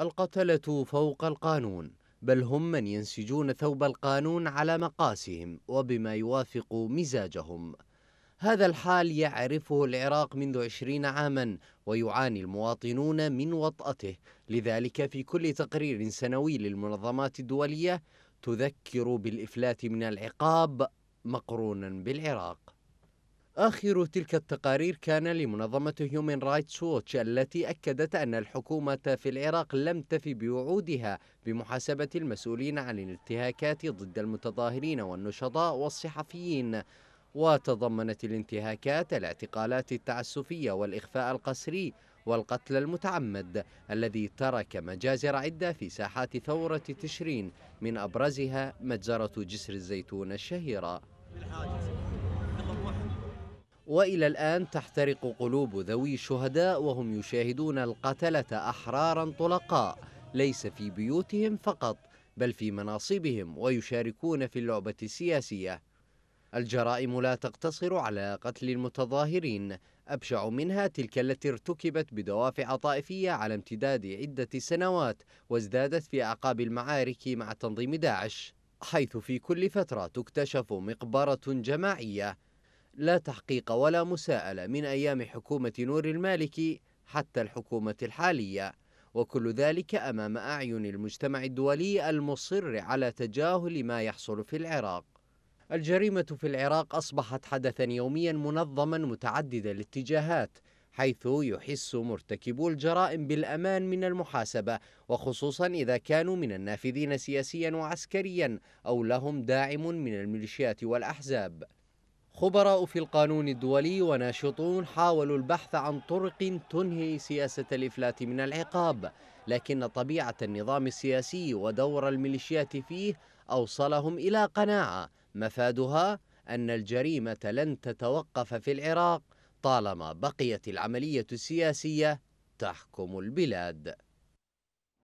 القتلة فوق القانون بل هم من ينسجون ثوب القانون على مقاسهم وبما يوافق مزاجهم هذا الحال يعرفه العراق منذ عشرين عاما ويعاني المواطنون من وطأته لذلك في كل تقرير سنوي للمنظمات الدولية تذكر بالإفلات من العقاب مقرونا بالعراق آخر تلك التقارير كان لمنظمة هيومن رايتس ووتش التي أكدت أن الحكومة في العراق لم تفي بوعودها بمحاسبة المسؤولين عن الانتهاكات ضد المتظاهرين والنشطاء والصحفيين وتضمنت الانتهاكات الاعتقالات التعسفية والإخفاء القسري والقتل المتعمد الذي ترك مجازر عدة في ساحات ثورة تشرين من أبرزها مجزرة جسر الزيتون الشهيرة والى الان تحترق قلوب ذوي الشهداء وهم يشاهدون القتله احرارا طلقاء ليس في بيوتهم فقط بل في مناصبهم ويشاركون في اللعبه السياسيه الجرائم لا تقتصر على قتل المتظاهرين أبشع منها تلك التي ارتكبت بدوافع طائفية على امتداد عدة سنوات وازدادت في أعقاب المعارك مع تنظيم داعش حيث في كل فترة تكتشف مقبرة جماعية لا تحقيق ولا مساءلة من أيام حكومة نور المالكي حتى الحكومة الحالية وكل ذلك أمام أعين المجتمع الدولي المصر على تجاهل ما يحصل في العراق الجريمة في العراق أصبحت حدثا يوميا منظما متعدد الاتجاهات حيث يحس مرتكبو الجرائم بالأمان من المحاسبة وخصوصا إذا كانوا من النافذين سياسيا وعسكريا أو لهم داعم من الميليشيات والأحزاب خبراء في القانون الدولي وناشطون حاولوا البحث عن طرق تنهي سياسة الإفلات من العقاب لكن طبيعة النظام السياسي ودور الميليشيات فيه أوصلهم إلى قناعة مفادها أن الجريمة لن تتوقف في العراق طالما بقيت العملية السياسية تحكم البلاد